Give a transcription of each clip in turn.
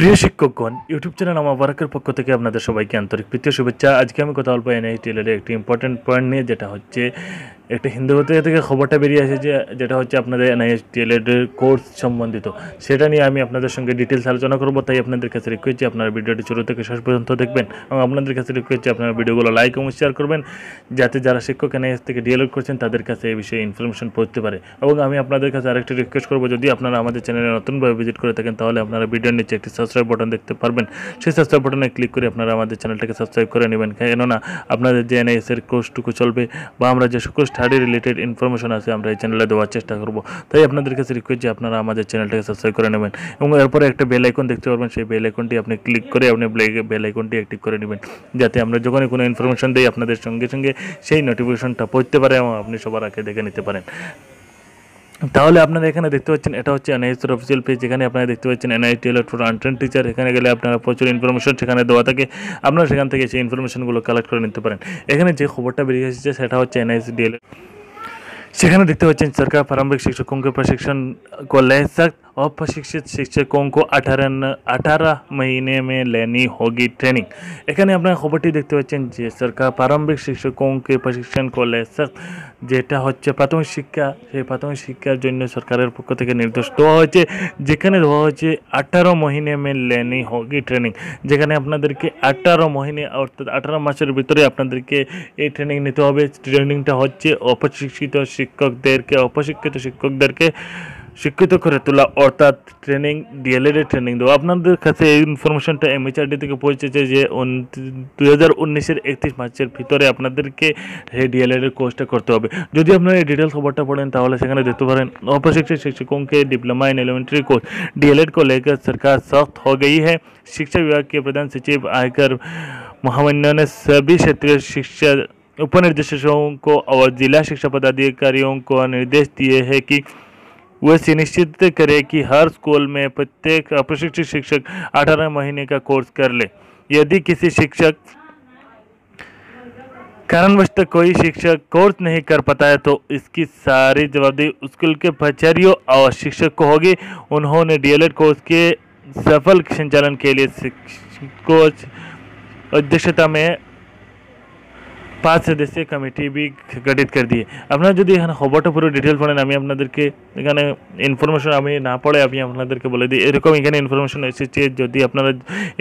প্রিয় শিক্ষকগণ YouTube channel আমার বারাকের পক্ষ থেকে আপনাদের সবাইকে আন্তরিক প্রীতি শুভেচ্ছা আজকে আমি কথা বলবো এনআইটিএলের একটি ইম্পর্টেন্ট পয়েন্ট নিয়ে যেটা হচ্ছে একটা হিন্দু পত্রিকা থেকে খবরটা বেরিয়ে আসে যে যেটা হচ্ছে আপনাদের এনআইএস ডিএলএড কোর্স সম্বন্ধিত সেটা নিয়ে আমি আপনাদের সঙ্গে ডিটেলস আলোচনা করবো তাই আপনাদের কাছে রিকোয়েস্ট যে আপনারা ভিডিওটি শুরু থেকে শেষ পর্যন্ত দেখবেন এবং আপনাদের কাছে রিকোয়েস্ট যে আপনারা ভিডিওগুলো লাইক এবং শেয়ার করবেন যাতে যারা শিক্ষক এনআইএস থেকে ডিএলএড করছেন তাদের কাছে এই বিষয়ে ইনফরমেশন পড়তে পারে এবং আমি আপনাদের কাছে আরেকটি রিকোয়েস্ট করবো যদি আপনারা আমাদের চ্যানেলে নতুনভাবে ভিজিট করে থাকেন তাহলে আপনারা ভিডিওর নিচে একটি সাবস্ক্রাইব বাটন দেখতে পারবেন সেই সাবস্ক্রাইব বাটনে ক্লিক করে আপনারা আমাদের চ্যানেলটাকে সাবস্ক্রাইব করে নেবেন কেননা আপনাদের যে এনআইএসের কোর্সটুকু চলবে বা আমরা যে কোর্স স্টাডি রিলেটেড ইনফরমেশন আছে আমরা এই চ্যানেলে দেওয়ার চেষ্টা করব তাই আপনাদের কাছে রিকোয়েস্ট যে আপনারা আমাদের চ্যানেলটাকে সাবস্ক্রাইব করে নেবেন এবং এরপরে একটা বেল আইকন দেখতে পারবেন সেই বেল আইকনটি আপনি ক্লিক করে আপনি বেল আইকনটি অ্যাক্টিভ করে নেবেন যাতে আমরা যখনই কোনো ইনফরমেশন দিই আপনাদের সঙ্গে সঙ্গে সেই নোটিফিকেশনটা পড়তে পারে এবং আপনি সবার আগে দেখে নিতে পারেন তাহলে আপনারা এখানে দেখতে পাচ্ছেন এটা হচ্ছে এনআইএসের অফিসিয়াল পেজ এখানে আপনারা দেখতে পাচ্ছেন এনআইটিএল ফর আনট্রেন টিচার এখানে গেলে আপনারা প্রচুর ইনফরমেশন সেখানে দেওয়া থাকে আপনারা সেখান থেকে সেই ইনফরমেশনগুলো কালেক্ট করে নিতে পারেন এখানে যে খবরটা বেরিয়ে এসেছে সেটা হচ্ছে এনআইসিডিএল e সেখানে দেখতে পাচ্ছেন সরকার প্রারম্ভিক শিক্ষক প্রশিক্ষণ করলে অপ্রশিক্ষিত শিक्षकों को আঠারো আঠারো মহিনে মে লেনি होगी ট্রেনিং এখানে আপনারা খবরটি দেখতে পাচ্ছেন যে সরকার প্রারম্ভিক শিক্ষককে প্রশিক্ষণ করলে যেটা হচ্ছে প্রাথমিক শিক্ষা সেই প্রাথমিক শিক্ষার জন্য সরকারের পক্ষ থেকে নির্দেশ দেওয়া হয়েছে যেখানে দেওয়া হয়েছে আঠারো মহিনে মে লেনি হোগি ট্রেনিং যেখানে আপনাদেরকে আঠারো মহিনে অর্থাৎ আঠারো মাসের ভিতরে আপনাদেরকে এই ট্রেনিং নিতে হবে ট্রেনিংটা হচ্ছে অপ্রশিক্ষিত শিক্ষকদেরকে অপ্রশিক্ষিত শিক্ষকদেরকে শিক্ষিত করে তোলা অর্থাৎ ট্রেনিং ডিএলএডের ট্রেনিং দেওয়া আপনাদের কাছে এই ইনফরমেশনটা এমএচআরডি থেকে পৌঁছেছে যে দুই হাজার উনিশের একত্রিশ মার্চের ভিতরে আপনাদেরকে সেই ডিএলএডের কোর্সটা করতে হবে যদি আপনারা এই ডিটেলস খবরটা পড়েন তাহলে সেখানে দেখতে পারেন অপ্রশিक्षित शिक्षकों के डिप्लोमा इन एलिमेंट्री कोर्स डीएलएड को लेकर सरकार सख्त हो गई है शिक्षा विभाग के प्रधान सचिव आयकर महामन्य ने सभी क्षेत्रीय शिक्षा उपनिर्देशकों को और जिला शिक्षा पदाधिकारियों को निर्देश दिए हैं कि वह सुनिश्चित करे कि हर स्कूल में प्रत्येक अप्रशिक्षित शिक्षक 18 महीने का कोर्स कर ले यदि किसी शिक्षक कारणवश तो कोई शिक्षक कोर्स नहीं कर पाता है तो इसकी सारी जवाबदेही स्कूल के प्राचार्यों और शिक्षक को होगी उन्होंने डीएलएड कोर्स के सफल संचालन के लिए कोच अध्यक्षता में পাঁচ সদস্যের কমিটি বি গঠিত করে দিয়ে আপনারা যদি এখানে খবরটা পুরো ডিটেল পড়েন আমি আপনাদেরকে এখানে ইনফরমেশন আমি না পড়ে আমি আপনাদেরকে বলে দিই এরকম এখানে ইনফরমেশন এসেছে যদি আপনারা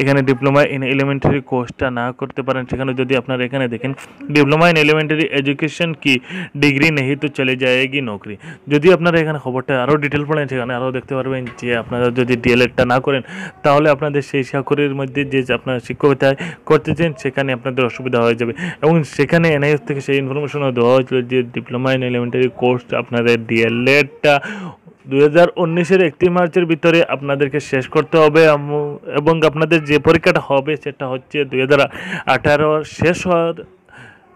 এখানে ডিপ্লোমা ইন এলিমেন্টারি কোর্সটা না করতে পারেন সেখানে যদি আপনারা এখানে দেখেন ডিপ্লোমা ইন এলিমেন্টারি এডুকেশন কি ডিগ্রি নেই তো চলে যায়গি নৌকরি যদি আপনারা এখানে খবরটা আরও ডিটেল পড়েন সেখানে আরও দেখতে পারবেন যে আপনারা যদি ডিএলএডটা না করেন তাহলে আপনাদের সেই চাকরির মধ্যে যে আপনারা শিক্ষকতা করতেছেন সেখানে আপনাদের অসুবিধা হয়ে যাবে এবং সে এখানে এনআইএস থেকে সেই ইনফরমেশন দেওয়া হয়েছিল যে ডিপ্লোমা ইন এলিমেন্টারি কোর্স আপনাদের ডিএলএডটা দু হাজার উনিশের একটি মার্চের ভিতরে আপনাদেরকে শেষ করতে হবে এবং আপনাদের যে পরীক্ষাটা হবে সেটা হচ্ছে দু হাজার আঠারোর শেষ হওয়ার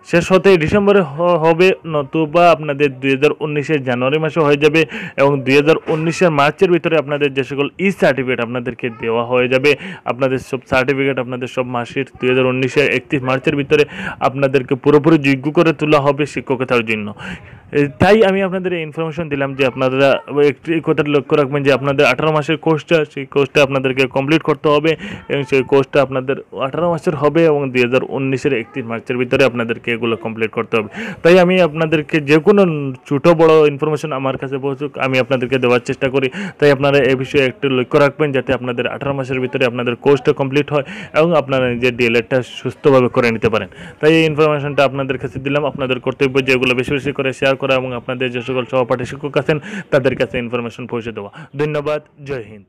শেষ হতে ডিসেম্বরে হবে নতুবা আপনাদের দুই হাজার উনিশের জানুয়ারি মাসে হয়ে যাবে এবং দুই হাজার উনিশের মার্চের ভিতরে আপনাদের যে সকল ই সার্টিফিকেট আপনাদেরকে দেওয়া হয়ে যাবে আপনাদের সব সার্টিফিকেট আপনাদের সব মাসের দুই হাজার উনিশের একত্রিশ মার্চের ভিতরে আপনাদেরকে পুরোপুরি যোগ্য করে তোলা হবে শিক্ষকতার জন্য তাই আমি আপনাদের ইনফরমেশন দিলাম যে আপনারা একটি কথা লক্ষ্য রাখবেন যে আপনাদের আঠারো মাসের কোর্সটা সেই কোর্সটা আপনাদেরকে কমপ্লিট করতে হবে এবং সেই কোর্সটা আপনাদের আঠারো মাসের হবে এবং দুই হাজার উনিশের একত্রিশ মার্চের ভিতরে আপনাদেরকে এগুলো কমপ্লিট করতে হবে তাই আমি আপনাদেরকে যে কোনো ছোটো বড় ইনফরমেশন আমার কাছে পৌঁছুক আমি আপনাদেরকে দেওয়ার চেষ্টা করি তাই আপনারা এ বিষয়ে একটু লক্ষ্য রাখবেন যাতে আপনাদের আঠারো মাসের ভিতরে আপনাদের কোর্সটা কমপ্লিট হয় এবং আপনারা নিজের ডিএলএডটা সুস্থভাবে করে নিতে পারেন তাই এই ইনফরমেশনটা আপনাদের কাছে দিলাম আপনাদের কর্তব্য যেগুলো বেশি বেশি করে শেয়ার করা এবং আপনাদের যে সকল সহপাঠী শিক্ষক আছেন তাদের কাছে ইনফরমেশন পৌঁছে দেওয়া ধন্যবাদ জয় হিন্দ